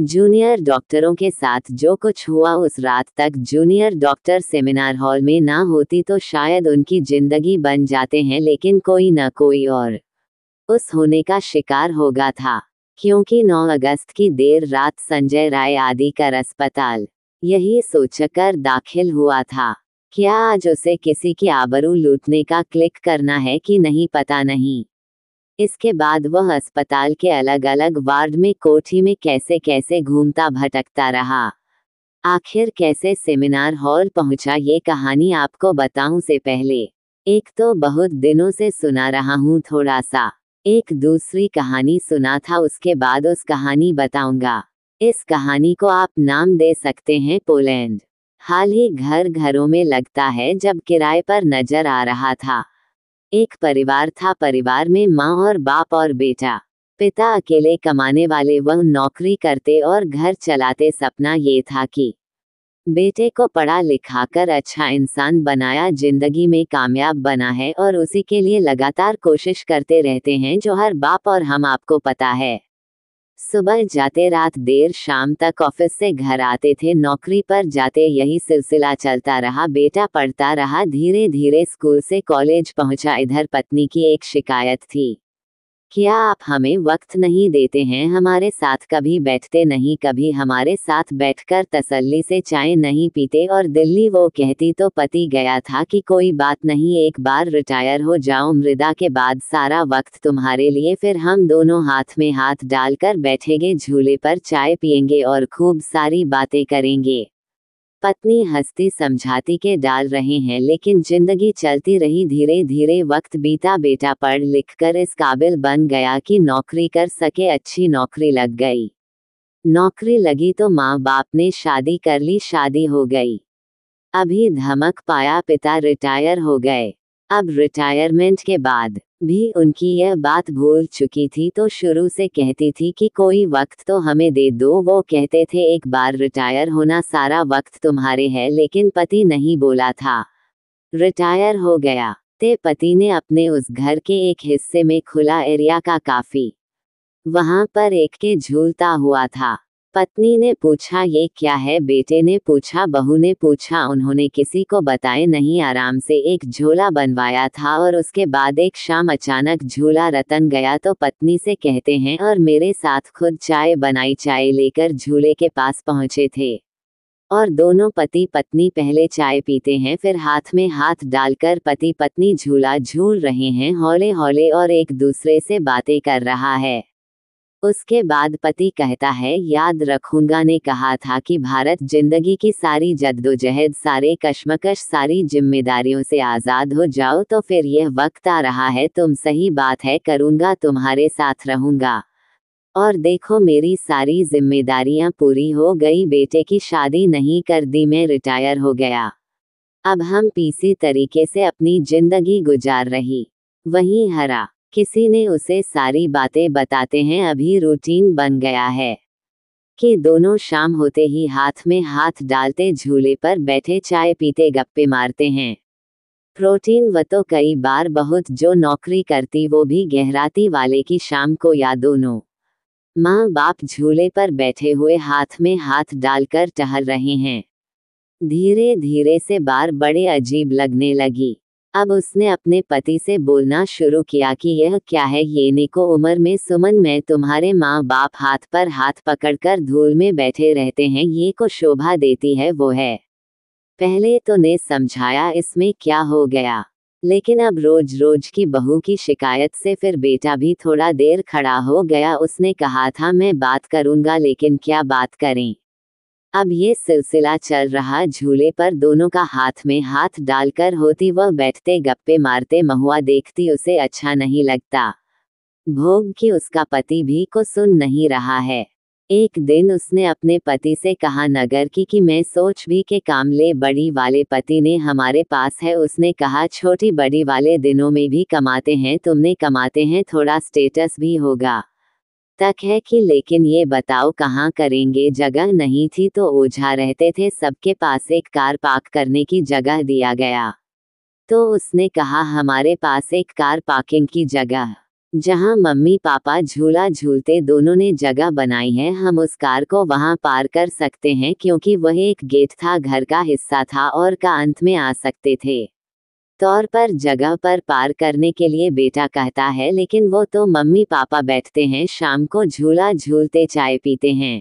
junior डॉक्टरों के साथ जो कुछ हुआ उस रात तक जूनियर डॉक्टर सेमिनार हॉल में ना होती तो शायद उनकी जिंदगी बन जाते हैं लेकिन कोई ना कोई और उस होने का शिकार होगा था क्योंकि 9 अगस्त की देर रात संजय राय आदि का अस्पताल यही सोचकर दाखिल हुआ था क्या आज उसे किसी की आबरू लूटने का क्लिक करना है कि नहीं पता नहीं इसके बाद वह अस्पताल के अलग अलग वार्ड में कोठी में कैसे कैसे घूमता भटकता रहा आखिर कैसे सेमिनार हॉल पहुंचा ये कहानी आपको बताऊं से पहले एक तो बहुत दिनों से सुना रहा हूँ थोड़ा सा एक दूसरी कहानी सुना था उसके बाद उस कहानी बताऊंगा इस कहानी को आप नाम दे सकते हैं पोलैंड हाल ही घर घरों में लगता है जब किराए पर नजर आ रहा था एक परिवार था परिवार में माँ और बाप और बेटा पिता अकेले कमाने वाले वह नौकरी करते और घर चलाते सपना ये था कि बेटे को पढ़ा लिखा कर अच्छा इंसान बनाया जिंदगी में कामयाब बना है और उसी के लिए लगातार कोशिश करते रहते हैं जो हर बाप और हम आपको पता है सुबह जाते रात देर शाम तक ऑफिस से घर आते थे नौकरी पर जाते यही सिलसिला चलता रहा बेटा पढ़ता रहा धीरे धीरे स्कूल से कॉलेज पहुंचा इधर पत्नी की एक शिकायत थी क्या आप हमें वक्त नहीं देते हैं हमारे साथ कभी बैठते नहीं कभी हमारे साथ बैठकर तसल्ली से चाय नहीं पीते और दिल्ली वो कहती तो पति गया था कि कोई बात नहीं एक बार रिटायर हो जाओ मृदा के बाद सारा वक्त तुम्हारे लिए फिर हम दोनों हाथ में हाथ डालकर बैठेंगे झूले पर चाय पियेंगे और खूब सारी बातें करेंगे पत्नी हंसती समझाती के डाल रहे हैं लेकिन जिंदगी चलती रही धीरे धीरे वक्त बीता बेटा पढ़ लिख कर इस काबिल बन गया कि नौकरी कर सके अच्छी नौकरी लग गई नौकरी लगी तो माँ बाप ने शादी कर ली शादी हो गई अभी धमक पाया पिता रिटायर हो गए अब रिटायरमेंट के बाद भी उनकी यह बात भूल चुकी थी तो शुरू से कहती थी कि कोई वक्त तो हमें दे दो वो कहते थे एक बार रिटायर होना सारा वक्त तुम्हारे है लेकिन पति नहीं बोला था रिटायर हो गया ते पति ने अपने उस घर के एक हिस्से में खुला एरिया का काफी वहां पर एक के झूलता हुआ था पत्नी ने पूछा ये क्या है बेटे ने पूछा बहू ने पूछा उन्होंने किसी को बताए नहीं आराम से एक झूला बनवाया था और उसके बाद एक शाम अचानक झूला रतन गया तो पत्नी से कहते हैं और मेरे साथ खुद चाय बनाई चाय लेकर झूले के पास पहुंचे थे और दोनों पति पत्नी पहले चाय पीते हैं फिर हाथ में हाथ डालकर पति पत्नी झूला झूल रहे हैं हौले हौले और एक दूसरे से बातें कर रहा है उसके बाद पति कहता है याद रखूंगा ने कहा था कि भारत जिंदगी की सारी जद्दोजहद सारे कश्मकश सारी जिम्मेदारियों से आज़ाद हो जाओ तो फिर यह वक्त आ रहा है तुम सही बात है करूंगा तुम्हारे साथ रहूंगा और देखो मेरी सारी जिम्मेदारियां पूरी हो गई बेटे की शादी नहीं कर दी मैं रिटायर हो गया अब हम पीसी तरीके से अपनी जिंदगी गुजार रही वही हरा किसी ने उसे सारी बातें बताते हैं अभी रूटीन बन गया है कि दोनों शाम होते ही हाथ में हाथ डालते झूले पर बैठे चाय पीते गप्पे मारते हैं प्रोटीन व तो कई बार बहुत जो नौकरी करती वो भी गहराती वाले की शाम को या दोनों माँ बाप झूले पर बैठे हुए हाथ में हाथ डालकर टहल रहे हैं धीरे धीरे से बार बड़े अजीब लगने लगी अब उसने अपने पति से बोलना शुरू किया कि यह क्या है ये निको उम्र में सुमन मैं तुम्हारे माँ बाप हाथ पर हाथ पकड़कर धूल में बैठे रहते हैं ये को शोभा देती है वो है पहले तो ने समझाया इसमें क्या हो गया लेकिन अब रोज रोज की बहू की शिकायत से फिर बेटा भी थोड़ा देर खड़ा हो गया उसने कहा था मैं बात करूंगा लेकिन क्या बात करें अब ये सिलसिला चल रहा झूले पर दोनों का हाथ में हाथ डालकर होती वह बैठते गप्पे मारते महुआ देखती उसे अच्छा नहीं लगता भोग की उसका पति भी को सुन नहीं रहा है एक दिन उसने अपने पति से कहा नगर की कि मैं सोच भी के काम ले बड़ी वाले पति ने हमारे पास है उसने कहा छोटी बड़ी वाले दिनों में भी कमाते हैं तुमने कमाते हैं थोड़ा स्टेटस भी होगा तक है कि लेकिन ये बताओ कहाँ करेंगे जगह नहीं थी तो ओझा रहते थे सबके पास एक कार पार्क करने की जगह दिया गया तो उसने कहा हमारे पास एक कार पार्किंग की जगह जहाँ मम्मी पापा झूला झूलते दोनों ने जगह बनाई है हम उस कार को वहाँ पार कर सकते हैं क्योंकि वह एक गेट था घर का हिस्सा था और का अंत में आ सकते थे तौर पर जगह पर पार करने के लिए बेटा कहता है लेकिन वो तो मम्मी पापा बैठते हैं शाम को झूला झूलते चाय पीते हैं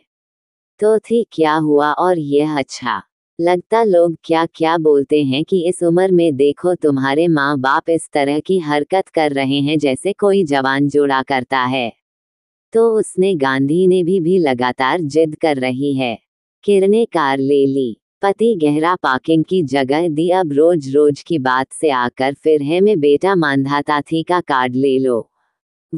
तो थी क्या हुआ और यह अच्छा लगता लोग क्या क्या बोलते हैं कि इस उम्र में देखो तुम्हारे माँ बाप इस तरह की हरकत कर रहे हैं जैसे कोई जवान जोड़ा करता है तो उसने गांधी ने भी भी लगातार जिद कर रही है किरने कार ले ली पति गहरा पार्किंग की जगह दी अब रोज रोज की बात से आकर फिर है मैं बेटा मानधाता थी का कार्ड ले लो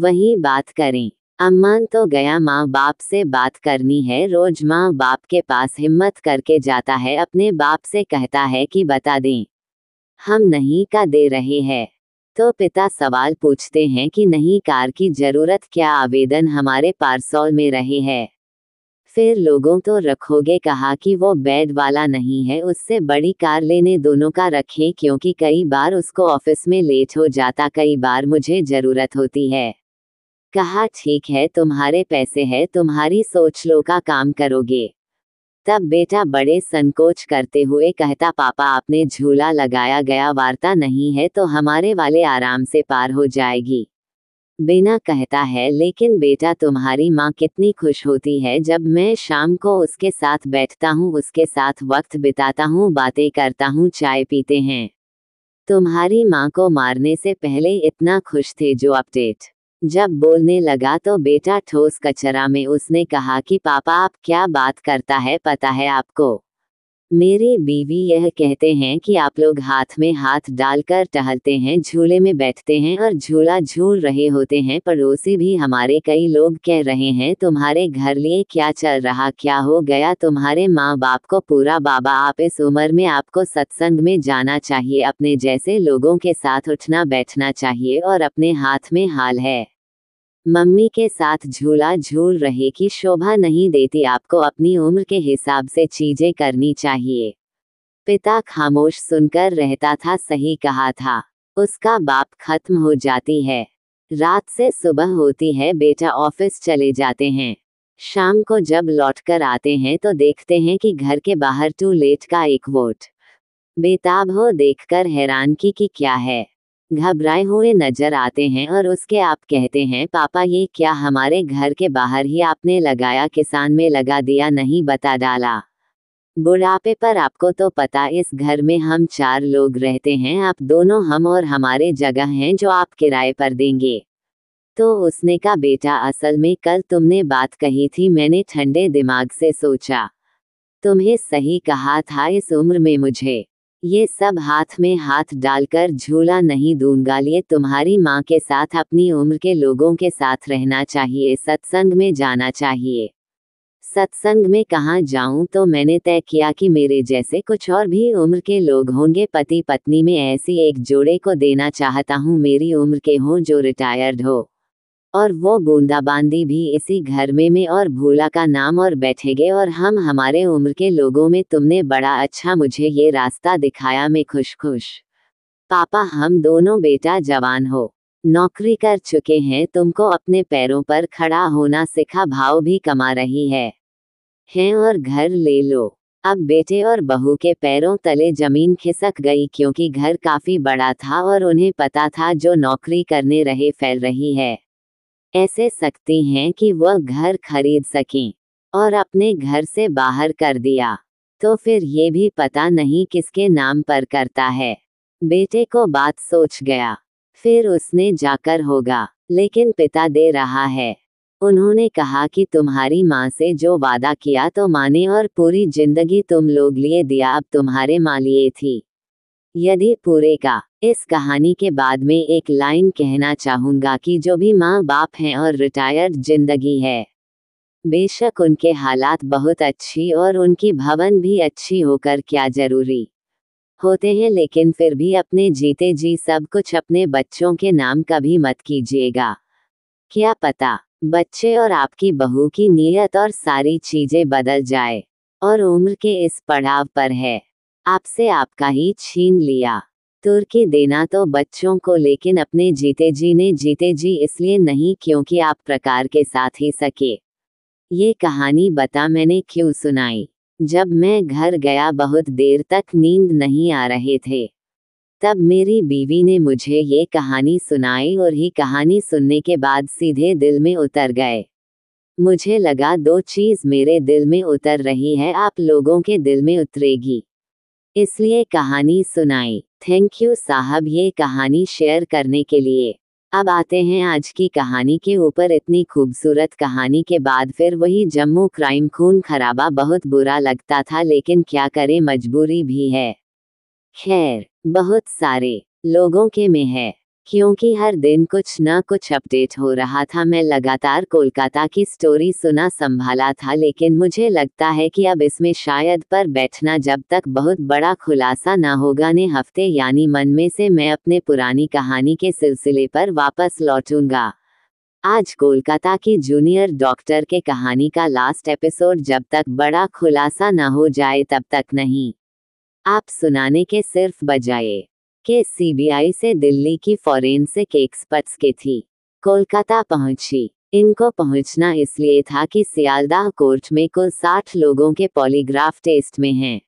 वही बात करें अम्मान तो गया माँ बाप से बात करनी है रोज माँ बाप के पास हिम्मत करके जाता है अपने बाप से कहता है कि बता दें हम नहीं का दे रहे हैं तो पिता सवाल पूछते हैं कि नहीं कार की जरूरत क्या आवेदन हमारे पार्सल में रहे है फिर लोगों तो रखोगे कहा कि वो बेड वाला नहीं है उससे बड़ी कार लेने दोनों का रखें क्योंकि कई बार उसको ऑफिस में लेट हो जाता कई बार मुझे जरूरत होती है कहा ठीक है तुम्हारे पैसे है तुम्हारी सोच लो का काम करोगे तब बेटा बड़े संकोच करते हुए कहता पापा आपने झूला लगाया गया वार्ता नहीं है तो हमारे वाले आराम से पार हो जाएगी बेना कहता है लेकिन बेटा तुम्हारी माँ कितनी खुश होती है जब मैं शाम को उसके साथ बैठता हूँ उसके साथ वक्त बिताता हूँ बातें करता हूँ चाय पीते हैं तुम्हारी माँ को मारने से पहले इतना खुश थे जो अपडेट जब बोलने लगा तो बेटा ठोस कचरा में उसने कहा कि पापा आप क्या बात करता है पता है आपको मेरे बीवी यह कहते हैं कि आप लोग हाथ में हाथ डालकर टहलते हैं झूले में बैठते हैं और झूला झूल रहे होते हैं पड़ोसी भी हमारे कई लोग कह रहे हैं तुम्हारे घर लिए क्या चल रहा क्या हो गया तुम्हारे माँ बाप को पूरा बाबा आप इस उम्र में आपको सत्संग में जाना चाहिए अपने जैसे लोगों के साथ उठना बैठना चाहिए और अपने हाथ में हाल है मम्मी के साथ झूला झूल रहे की शोभा नहीं देती आपको अपनी उम्र के हिसाब से चीजें करनी चाहिए पिता खामोश सुनकर रहता था सही कहा था उसका बाप खत्म हो जाती है रात से सुबह होती है बेटा ऑफिस चले जाते हैं शाम को जब लौट कर आते हैं तो देखते हैं कि घर के बाहर टू लेट का एक वोट बेताब हो देखकर हैरान की कि क्या है घबराए हुए नजर आते हैं और उसके आप कहते हैं पापा ये क्या हमारे घर के बाहर ही आपने लगाया किसान में लगा दिया नहीं बता डाला बुढ़ापे पर आपको तो पता इस घर में हम चार लोग रहते हैं आप दोनों हम और हमारे जगह हैं जो आप किराए पर देंगे तो उसने कहा बेटा असल में कल तुमने बात कही थी मैंने ठंडे दिमाग से सोचा तुम्हें सही कहा था इस उम्र में मुझे ये सब हाथ में हाथ डालकर झूला नहीं दूंगा लिए तुम्हारी माँ के साथ अपनी उम्र के लोगों के साथ रहना चाहिए सत्संग में जाना चाहिए सत्संग में कहाँ जाऊं तो मैंने तय किया कि मेरे जैसे कुछ और भी उम्र के लोग होंगे पति पत्नी में ऐसी एक जोड़े को देना चाहता हूँ मेरी उम्र के हों जो रिटायर्ड हो और वो बूंदाबांदी भी इसी घर में में और भोला का नाम और गए और हम हमारे उम्र के लोगों में तुमने बड़ा अच्छा मुझे ये रास्ता दिखाया मैं खुश खुश पापा हम दोनों बेटा जवान हो नौकरी कर चुके हैं तुमको अपने पैरों पर खड़ा होना सिखा भाव भी कमा रही है हैं और घर ले लो अब बेटे और बहू के पैरों तले जमीन खिसक गई क्योंकि घर काफी बड़ा था और उन्हें पता था जो नौकरी करने रहे फैल रही है ऐसे सकती हैं कि वह घर खरीद सकें और अपने घर से बाहर कर दिया तो फिर ये भी पता नहीं किसके नाम पर करता है बेटे को बात सोच गया फिर उसने जाकर होगा लेकिन पिता दे रहा है उन्होंने कहा कि तुम्हारी माँ से जो वादा किया तो माने और पूरी जिंदगी तुम लोग लिए दिया अब तुम्हारे माँ लिए थी यदि पूरे का इस कहानी के बाद में एक लाइन कहना चाहूंगा कि जो भी माँ बाप हैं और रिटायर्ड जिंदगी है बेशक उनके हालात बहुत अच्छी और उनकी भवन भी अच्छी होकर क्या जरूरी होते हैं लेकिन फिर भी अपने जीते जी सब कुछ अपने बच्चों के नाम कभी मत कीजिएगा क्या पता बच्चे और आपकी बहू की नीयत और सारी चीजें बदल जाए और उम्र के इस पड़ाव पर है आपसे आपका ही छीन लिया तुर्की देना तो बच्चों को लेकिन अपने जीते जी ने जीते जी इसलिए नहीं क्योंकि आप प्रकार के साथ ही सके ये कहानी बता मैंने क्यों सुनाई जब मैं घर गया बहुत देर तक नींद नहीं आ रहे थे तब मेरी बीवी ने मुझे ये कहानी सुनाई और ही कहानी सुनने के बाद सीधे दिल में उतर गए मुझे लगा दो चीज मेरे दिल में उतर रही है आप लोगों के दिल में उतरेगी इसलिए कहानी सुनाई थैंक यू साहब ये कहानी शेयर करने के लिए अब आते हैं आज की कहानी के ऊपर इतनी खूबसूरत कहानी के बाद फिर वही जम्मू क्राइम खून खराबा बहुत बुरा लगता था लेकिन क्या करे मजबूरी भी है खैर बहुत सारे लोगों के में है क्योंकि हर दिन कुछ ना कुछ अपडेट हो रहा था मैं लगातार कोलकाता की स्टोरी सुना संभाला था लेकिन मुझे लगता है कि अब इसमें शायद पर बैठना जब तक बहुत बड़ा खुलासा ना होगा ने हफ्ते यानी मन में से मैं अपने पुरानी कहानी के सिलसिले पर वापस लौटूंगा आज कोलकाता की जूनियर डॉक्टर के कहानी का लास्ट एपिसोड जब तक बड़ा खुलासा ना हो जाए तब तक नहीं आप सुनाने के सिर्फ बजाए के सीबीआई से दिल्ली की फॉरेंसिक एक्सपर्ट्स की थी कोलकाता पहुंची इनको पहुंचना इसलिए था कि सियालदाह कोर्ट में कुल साठ लोगों के पॉलीग्राफ टेस्ट में हैं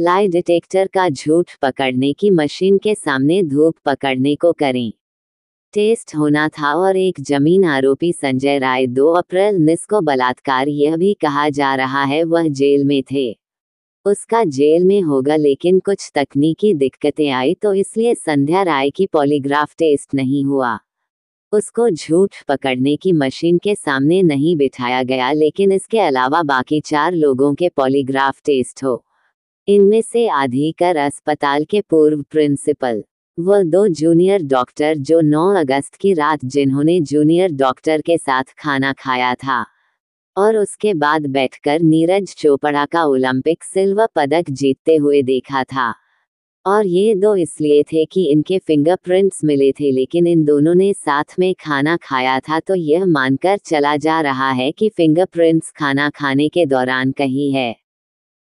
लाई डिटेक्टर का झूठ पकड़ने की मशीन के सामने धूप पकड़ने को करें टेस्ट होना था और एक जमीन आरोपी संजय राय 2 अप्रैल निस को बलात्कार यह भी कहा जा रहा है वह जेल में थे उसका जेल में होगा लेकिन कुछ तकनीकी दिक्कतें आई तो इसलिए संध्या राय की पॉलीग्राफ टेस्ट नहीं हुआ उसको झूठ पकड़ने की मशीन के सामने नहीं बिठाया गया लेकिन इसके अलावा बाकी चार लोगों के पॉलीग्राफ टेस्ट हो इनमें से आधी कर अस्पताल के पूर्व प्रिंसिपल वो दो जूनियर डॉक्टर जो 9 अगस्त की रात जिन्होंने जूनियर डॉक्टर के साथ खाना खाया था और उसके बाद बैठकर नीरज चोपड़ा का ओलंपिक सिल्वर पदक जीतते हुए देखा था और ये दो इसलिए थे कि इनके फिंगरप्रिंट्स मिले थे लेकिन इन दोनों ने साथ में खाना खाया था तो यह मानकर चला जा रहा है कि फिंगरप्रिंट्स खाना खाने के दौरान कहीं है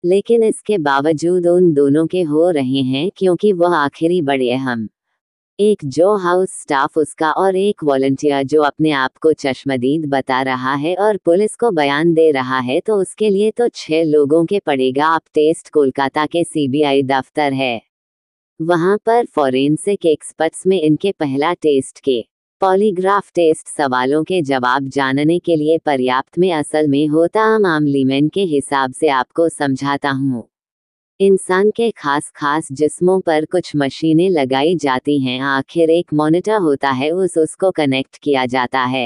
लेकिन इसके बावजूद उन दोनों के हो रहे हैं क्योंकि वह आखिरी बड़े हम एक जो हाउस स्टाफ उसका और एक वॉलंटियर जो अपने आप को चश्मदीद बता रहा है और पुलिस को बयान दे रहा है तो उसके लिए तो छह लोगों के पड़ेगा आप टेस्ट कोलकाता के सीबीआई दफ्तर है वहां पर फॉरेंसिक एक्सपर्ट्स में इनके पहला टेस्ट के पॉलीग्राफ टेस्ट सवालों के जवाब जानने के लिए पर्याप्त में असल में होता आम आमलीमैन के हिसाब से आपको समझाता हूँ इंसान के खास खास जिस्मों पर कुछ मशीनें लगाई जाती हैं आखिर एक मॉनिटर होता है उस उसको कनेक्ट किया जाता है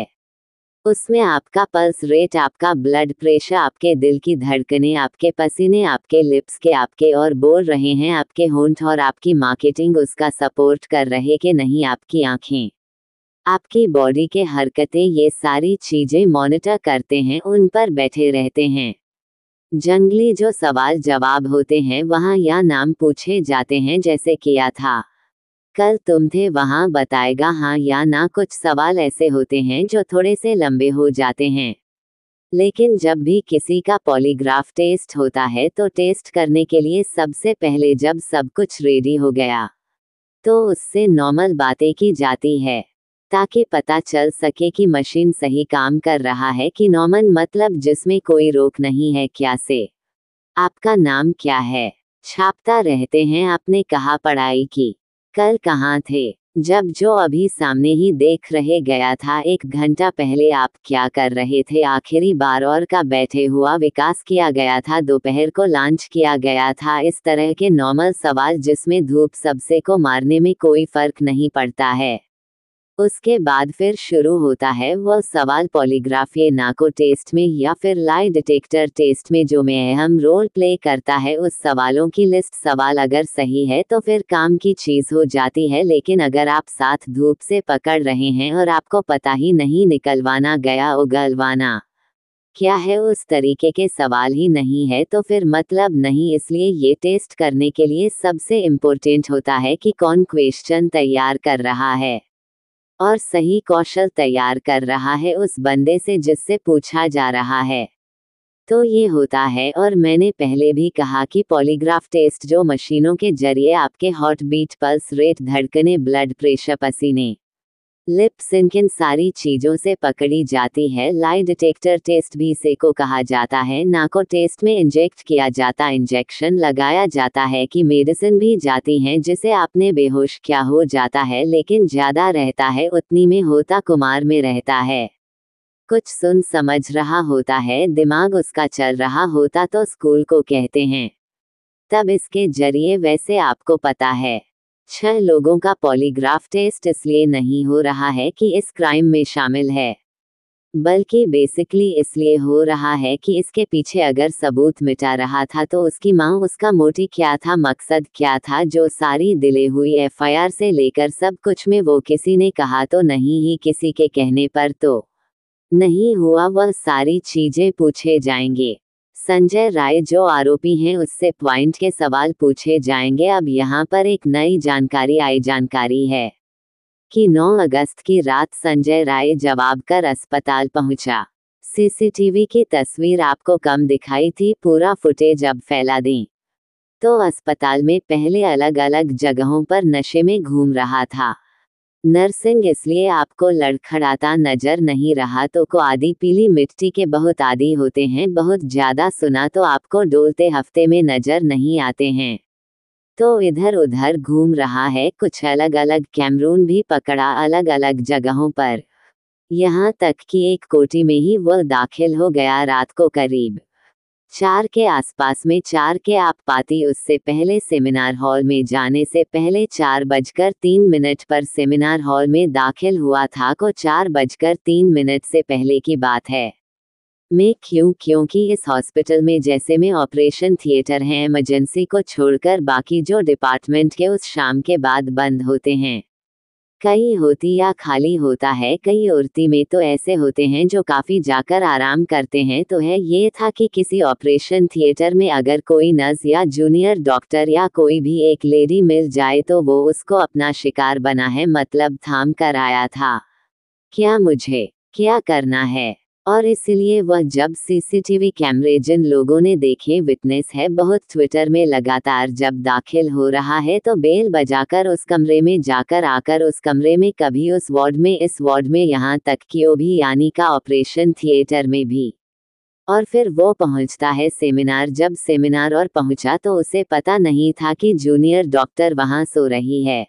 उसमें आपका पल्स रेट आपका ब्लड प्रेशर आपके दिल की धड़कने आपके पसीने आपके लिप्स के आपके और बोल रहे हैं आपके होंठ और आपकी मार्केटिंग उसका सपोर्ट कर रहे कि नहीं आपकी आंखें आपकी बॉडी के हरकतें ये सारी चीजें मॉनिटर करते हैं उन पर बैठे रहते हैं जंगली जो सवाल जवाब होते हैं वहाँ या नाम पूछे जाते हैं जैसे किया था कल तुम थे वहाँ बताएगा हाँ या ना कुछ सवाल ऐसे होते हैं जो थोड़े से लंबे हो जाते हैं लेकिन जब भी किसी का पॉलीग्राफ टेस्ट होता है तो टेस्ट करने के लिए सबसे पहले जब सब कुछ रेडी हो गया तो उससे नॉर्मल बातें की जाती है ताकि पता चल सके कि मशीन सही काम कर रहा है कि नॉमन मतलब जिसमें कोई रोक नहीं है क्या से आपका नाम क्या है छापता रहते हैं आपने कहा पढ़ाई की कल कहाँ थे जब जो अभी सामने ही देख रहे गया था एक घंटा पहले आप क्या कर रहे थे आखिरी बार और का बैठे हुआ विकास किया गया था दोपहर को लॉन्च किया गया था इस तरह के नॉर्मल सवाल जिसमें धूप सबसे को मारने में कोई फर्क नहीं पड़ता है उसके बाद फिर शुरू होता है वह सवाल पॉलीग्राफ ये नाको टेस्ट में या फिर लाई डिटेक्टर टेस्ट में जो मैं अहम रोल प्ले करता है उस सवालों की लिस्ट सवाल अगर सही है तो फिर काम की चीज हो जाती है लेकिन अगर आप साथ धूप से पकड़ रहे हैं और आपको पता ही नहीं निकलवाना गया उगलवाना क्या है उस तरीके के सवाल ही नहीं है तो फिर मतलब नहीं इसलिए ये टेस्ट करने के लिए सबसे इम्पोर्टेंट होता है कि कौन क्वेश्चन तैयार कर रहा है और सही कौशल तैयार कर रहा है उस बंदे से जिससे पूछा जा रहा है तो ये होता है और मैंने पहले भी कहा कि पॉलीग्राफ टेस्ट जो मशीनों के जरिए आपके हॉट बीट पल्स रेट धड़कने ब्लड प्रेशर पसीने लिप्स इनकिन सारी चीजों से पकड़ी जाती है लाई डिटेक्टर टेस्ट भी से को कहा जाता है नाको टेस्ट में इंजेक्ट किया जाता इंजेक्शन लगाया जाता है कि मेडिसिन भी जाती है जिसे आपने बेहोश क्या हो जाता है लेकिन ज्यादा रहता है उतनी में होता कुमार में रहता है कुछ सुन समझ रहा होता है दिमाग उसका चल रहा होता तो स्कूल को कहते हैं तब इसके जरिए वैसे आपको पता है छह लोगों का पॉलीग्राफ टेस्ट इसलिए नहीं हो रहा है कि इस क्राइम में शामिल है बल्कि बेसिकली इसलिए हो रहा है कि इसके पीछे अगर सबूत मिटा रहा था तो उसकी माँ उसका मोटी क्या था मकसद क्या था जो सारी दिले हुई एफआईआर से लेकर सब कुछ में वो किसी ने कहा तो नहीं ही किसी के कहने पर तो नहीं हुआ वह सारी चीजें पूछे जाएंगे संजय राय जो आरोपी हैं उससे पॉइंट के सवाल पूछे जाएंगे अब यहाँ पर एक नई जानकारी आई जानकारी है कि 9 अगस्त की रात संजय राय जवाब कर अस्पताल पहुंचा सीसीटीवी की तस्वीर आपको कम दिखाई थी पूरा फुटेज अब फैला दी तो अस्पताल में पहले अलग अलग जगहों पर नशे में घूम रहा था नरसिंह इसलिए आपको लड़खड़ाता नजर नहीं रहा तो को आदि पीली मिट्टी के बहुत आदि होते हैं बहुत ज्यादा सुना तो आपको डोलते हफ्ते में नजर नहीं आते हैं तो इधर उधर घूम रहा है कुछ अलग अलग कैमरून भी पकड़ा अलग अलग जगहों पर यहाँ तक कि एक कोटी में ही वह दाखिल हो गया रात को करीब चार के आसपास में चार के आप पाती उससे पहले सेमिनार हॉल में जाने से पहले चार बजकर तीन मिनट पर सेमिनार हॉल में दाखिल हुआ था को चार बजकर तीन मिनट से पहले की बात है मैं क्यों क्योंकि इस हॉस्पिटल में जैसे में ऑपरेशन थिएटर हैं इमरजेंसी को छोड़कर बाकी जो डिपार्टमेंट के उस शाम के बाद बंद होते हैं कई होती या खाली होता है कई औरती में तो ऐसे होते हैं जो काफी जाकर आराम करते हैं तो है ये था कि किसी ऑपरेशन थिएटर में अगर कोई नर्स या जूनियर डॉक्टर या कोई भी एक लेडी मिल जाए तो वो उसको अपना शिकार बना है मतलब थाम कर आया था क्या मुझे क्या करना है और इसलिए वह जब सीसीटीवी कैमरे जिन लोगों ने देखे विटनेस है बहुत ट्विटर में लगातार जब दाखिल हो रहा है तो बेल बजाकर उस कमरे में जाकर आकर उस कमरे में कभी उस वार्ड में इस वार्ड में यहाँ तक कि ओ भी यानी का ऑपरेशन थिएटर में भी और फिर वो पहुंचता है सेमिनार जब सेमिनार और पहुंचा तो उसे पता नहीं था कि जूनियर डॉक्टर वहां सो रही है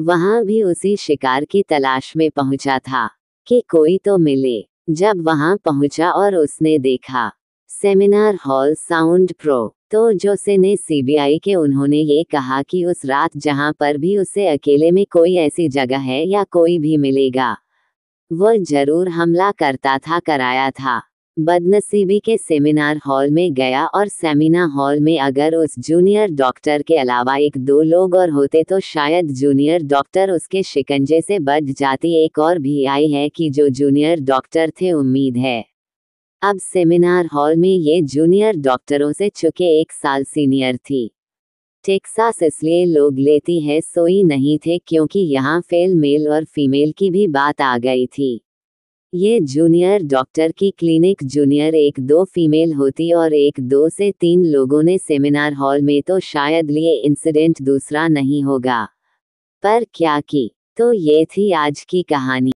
वहां भी उसी शिकार की तलाश में पहुंचा था कि कोई तो मिले जब वहां पहुंचा और उसने देखा सेमिनार हॉल साउंड प्रो तो जोसे ने सीबीआई के उन्होंने ये कहा कि उस रात जहां पर भी उसे अकेले में कोई ऐसी जगह है या कोई भी मिलेगा वो जरूर हमला करता था कराया था बदनसीबी के सेमिनार हॉल में गया और सेमिनार हॉल में अगर उस जूनियर डॉक्टर के अलावा एक दो लोग और होते तो शायद जूनियर डॉक्टर उसके शिकंजे से बच जाती एक और भी आई है कि जो जूनियर डॉक्टर थे उम्मीद है अब सेमिनार हॉल में ये जूनियर डॉक्टरों से चुके एक साल सीनियर थी टेक्सास इसलिए लोग लेती है सोई नहीं थे क्योंकि यहाँ फेल मेल और फीमेल की भी बात आ गई थी ये जूनियर डॉक्टर की क्लिनिक जूनियर एक दो फीमेल होती और एक दो से तीन लोगों ने सेमिनार हॉल में तो शायद लिए इंसिडेंट दूसरा नहीं होगा पर क्या की तो ये थी आज की कहानी